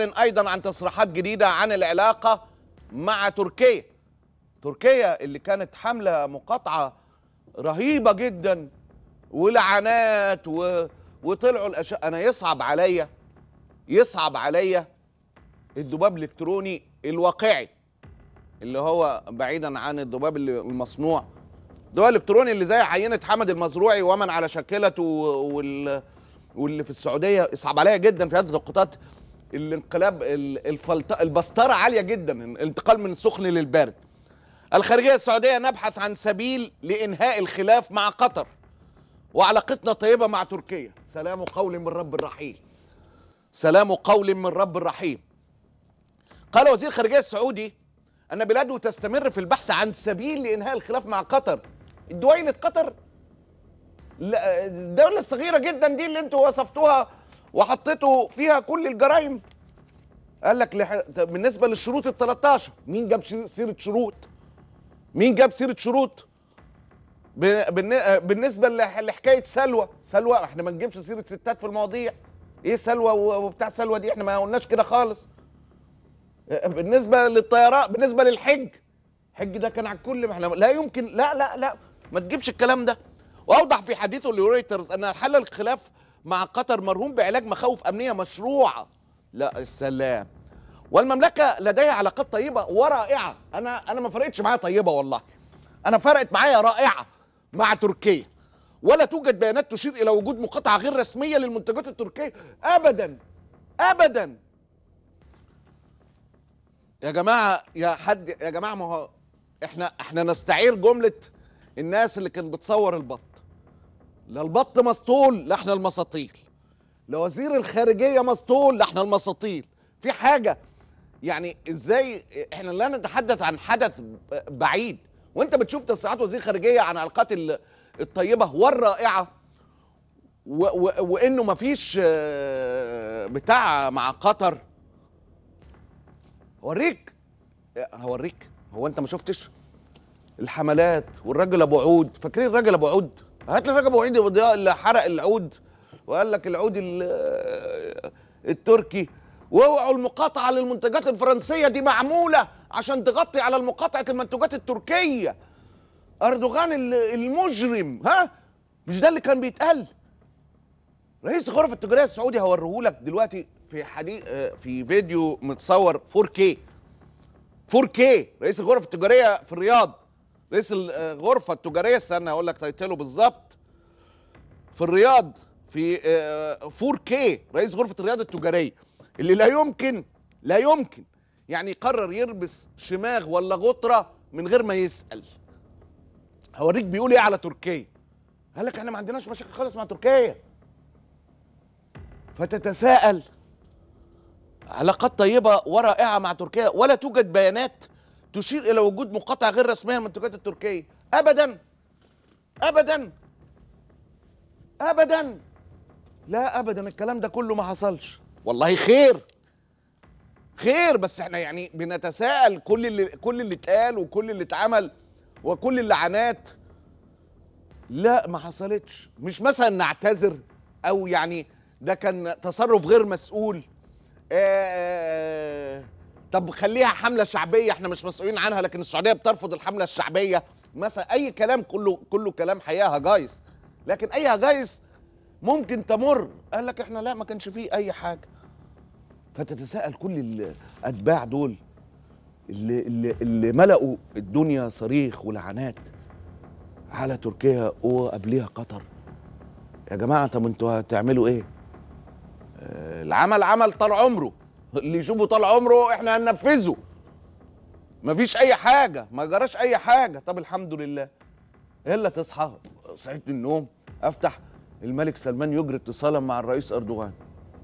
ايضا عن تصريحات جديده عن العلاقه مع تركيا تركيا اللي كانت حامله مقاطعه رهيبه جدا ولعنات و... وطلعوا الاشياء انا يصعب عليا يصعب عليا الذباب الالكتروني الواقعي اللي هو بعيدا عن الذباب المصنوع الذباب الالكتروني اللي زي عينه حمد المزروعي ومن على شاكلته وال... واللي في السعوديه يصعب عليا جدا في هذه القطاعات الانقلاب الفلط... البسطره عاليه جدا الانتقال من السخن للبارد الخارجيه السعوديه نبحث عن سبيل لانهاء الخلاف مع قطر وعلاقتنا طيبه مع تركيا سلام قول من رب رحيم سلام قول من رب رحيم قال وزير الخارجيه السعودي ان بلاده تستمر في البحث عن سبيل لانهاء الخلاف مع قطر دويله قطر الدوله الصغيره جدا دي اللي انتوا وصفتوها وحطيته فيها كل الجرائم قال لك لح... بالنسبه للشروط ال 13 مين جاب سيره شروط؟ مين جاب سيره شروط؟ ب... بالنسبه لحكايه سلوى، سلوى احنا ما نجيبش سيره ستات في المواضيع ايه سلوى وبتاع سلوى دي احنا ما قلناش كده خالص بالنسبه للطيران بالنسبه للحج الحج ده كان على الكل احنا لا يمكن لا لا لا ما تجيبش الكلام ده واوضح في حديثه لرويترز ان حل الخلاف مع قطر مرهون بعلاج مخاوف أمنية مشروعة لا السلام والمملكة لديها علاقات طيبة ورائعة أنا أنا ما فرقتش معايا طيبة والله أنا فرقت معايا رائعة مع تركيا ولا توجد بيانات تشير إلى وجود مقاطعة غير رسمية للمنتجات التركية أبدا أبدا يا جماعة يا حد يا جماعة ما هو احنا احنا نستعير جملة الناس اللي كانت بتصور البط لا البط مسطول لا احنا المساطيل لا وزير الخارجيه مسطول لا احنا المساطيل في حاجه يعني ازاي احنا لا نتحدث عن حدث بعيد وانت بتشوف تصريحات وزير خارجيه عن علاقات الطيبه والرائعه و و وانه مفيش آه، بتاع مع قطر هوريك هوريك هو انت ما شفتش الحملات والراجل ابو عود فاكرين الراجل ابو عود هات لك رجب وعيد ضياء اللي حرق العود وقال لك العود التركي واوعوا المقاطعه للمنتجات الفرنسيه دي معموله عشان تغطي على المقاطعه المنتجات التركيه اردوغان المجرم ها مش ده اللي كان بيتقال رئيس الغرف التجاريه السعودي لك دلوقتي في حديث آه، في فيديو متصور 4K 4K رئيس الغرفه التجاريه في الرياض رئيس الغرفه التجاريه استنى اقول لك تايتله بالظبط في الرياض في 4K آه، رئيس غرفه الرياض التجاريه اللي لا يمكن لا يمكن يعني يقرر يلبس شماغ ولا غطره من غير ما يسال هوريك بيقول ايه على تركيا قال لك احنا ما عندناش مشاكل خالص مع تركيا فتتساءل علاقات طيبه ورائعه مع تركيا ولا توجد بيانات تشير الى وجود مقاطعه غير رسميه للمنتجات التركيه ابدا ابدا ابدا لا ابدا الكلام ده كله ما حصلش والله خير خير بس احنا يعني بنتساءل كل اللي كل اللي اتقال وكل اللي اتعمل وكل اللعنات لا ما حصلتش مش مثلا نعتذر او يعني ده كان تصرف غير مسؤول آه, آه،, آه. طب خليها حمله شعبيه احنا مش مسؤولين عنها لكن السعوديه بترفض الحمله الشعبيه مثلا اي كلام كله كله كلام حقيقه هجايس لكن اي هجايس ممكن تمر قال لك احنا لا ما كانش فيه اي حاجه فتتساءل كل الاتباع دول اللي اللي اللي ملأوا الدنيا صريخ ولعنات على تركيا وقبليها قطر يا جماعه طب انتوا هتعملوا ايه؟ آه، العمل عمل طال عمره اللي يشوفه طال عمره احنا هننفذه مفيش اي حاجه ما جراش اي حاجه طب الحمد لله الا تصحى صحيت من النوم افتح الملك سلمان يجري اتصالا مع الرئيس اردوغان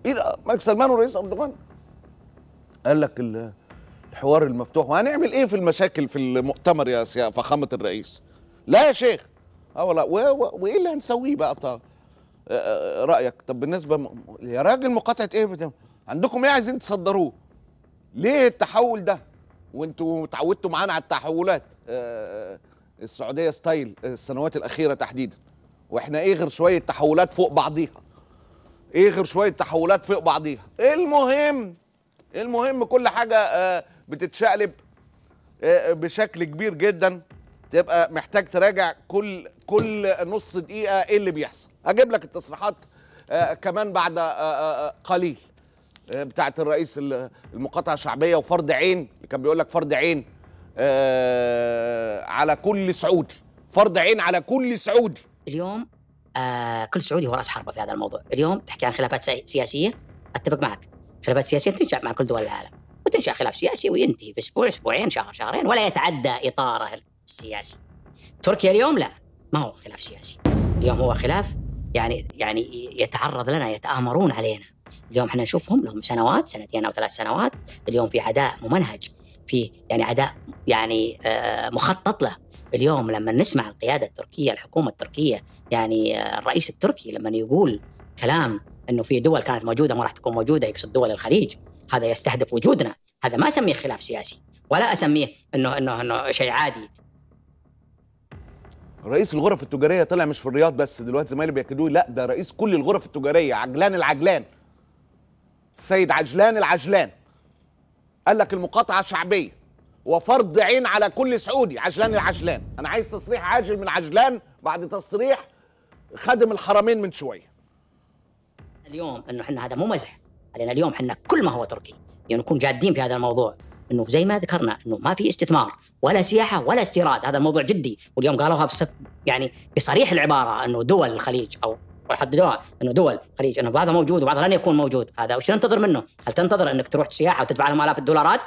ايه ده الملك سلمان والرئيس اردوغان قال لك الحوار المفتوح وهنعمل ايه في المشاكل في المؤتمر يا فخامه الرئيس لا يا شيخ اه والله وايه اللي هنسويه بقى طب آه، آه، آه، رايك طب بالنسبه يا راجل مقاطعه ايه عندكم ايه عايزين تصدروه ليه التحول ده وانتوا اتعودتوا معانا على التحولات آه،, آه السعوديه ستايل السنوات الاخيره تحديدا واحنا ايه غير شويه تحولات فوق بعضيها ايه غير شويه تحولات فوق بعضيها المهم المهم كل حاجه آه بتتشقلب آه بشكل كبير جدا تبقى محتاج تراجع كل كل نص دقيقه ايه اللي بيحصل هجيب لك التصريحات آه كمان بعد آه، آه، قليل آه، بتاعت الرئيس المقاطعه الشعبيه وفرض عين اللي كان بيقول لك فرض عين آه، على كل سعودي فرض عين على كل سعودي اليوم آه كل سعودي هو راس حربه في هذا الموضوع اليوم تحكي عن خلافات سياسيه اتفق معك خلافات سياسيه تنشا مع كل دول العالم وتنشا خلاف سياسي وينتهي في اسبوع اسبوعين شهر شهرين ولا يتعدى اطاره السياسي تركيا اليوم لا ما هو خلاف سياسي اليوم هو خلاف يعني يعني يتعرض لنا يتآمرون علينا اليوم احنا نشوفهم لهم سنوات سنتين او ثلاث سنوات اليوم في عداء ممنهج في يعني عداء يعني آه، مخطط له اليوم لما نسمع القياده التركيه الحكومه التركيه يعني آه، الرئيس التركي لما يقول كلام انه في دول كانت موجوده ما راح تكون موجوده يقصد دول الخليج هذا يستهدف وجودنا هذا ما اسميه خلاف سياسي ولا اسميه انه انه انه شيء عادي رئيس الغرف التجاريه طلع مش في الرياض بس دلوقتي زمايلي بياكدوه لا ده رئيس كل الغرف التجاريه عجلان العجلان السيد عجلان العجلان قال لك المقاطعه شعبيه وفرض عين على كل سعودي عجلان العجلان انا عايز تصريح عاجل من عجلان بعد تصريح خادم الحرمين من شويه اليوم انه احنا هذا مو مزح علينا اليوم احنا كل ما هو تركي يعني نكون جادين في هذا الموضوع انه زي ما ذكرنا انه ما في استثمار ولا سياحه ولا استيراد هذا الموضوع جدي واليوم قالوها بصف يعني بصريح العباره انه دول الخليج او ويحددوها انه دول خليج انه بعضها موجود وبعضها لن يكون موجود هذا وش تنتظر منه؟ هل تنتظر انك تروح سياحه وتدفع لهم الاف الدولارات؟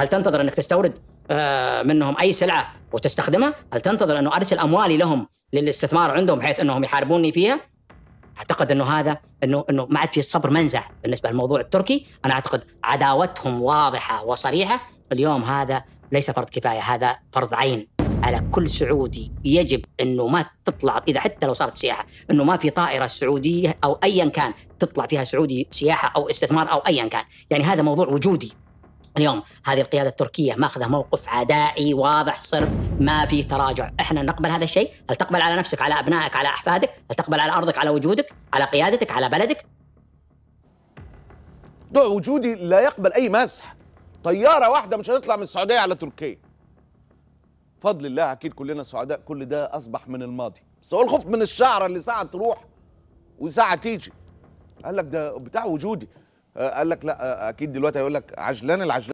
هل تنتظر انك تستورد آه، منهم اي سلعه وتستخدمها؟ هل تنتظر انه ارسل اموالي لهم للاستثمار عندهم بحيث انهم يحاربوني فيها؟ اعتقد انه هذا انه انه ما عاد في الصبر منزع بالنسبه للموضوع التركي، انا اعتقد عداوتهم واضحه وصريحه، اليوم هذا ليس فرض كفايه هذا فرض عين على كل سعودي يجب انه ما تطلع اذا حتى لو صارت سياحه انه ما في طائره سعوديه او ايا كان تطلع فيها سعودي سياحه او استثمار او ايا كان، يعني هذا موضوع وجودي اليوم هذه القياده التركيه ماخذه موقف عدائي واضح صرف ما في تراجع، احنا نقبل هذا الشيء؟ هل تقبل على نفسك على ابنائك على احفادك؟ هل تقبل على ارضك على وجودك؟ على قيادتك على بلدك؟ وجودي لا يقبل اي مزح طياره واحده مش هتطلع من السعوديه على تركيا بفضل الله اكيد كلنا سعداء كل ده اصبح من الماضي بس هو الخوف من الشعره اللي ساعه تروح وساعه تيجي قال لك ده بتاع وجودي آه، قال لك لا آه، اكيد دلوقتي هيقول لك عجلان العجلان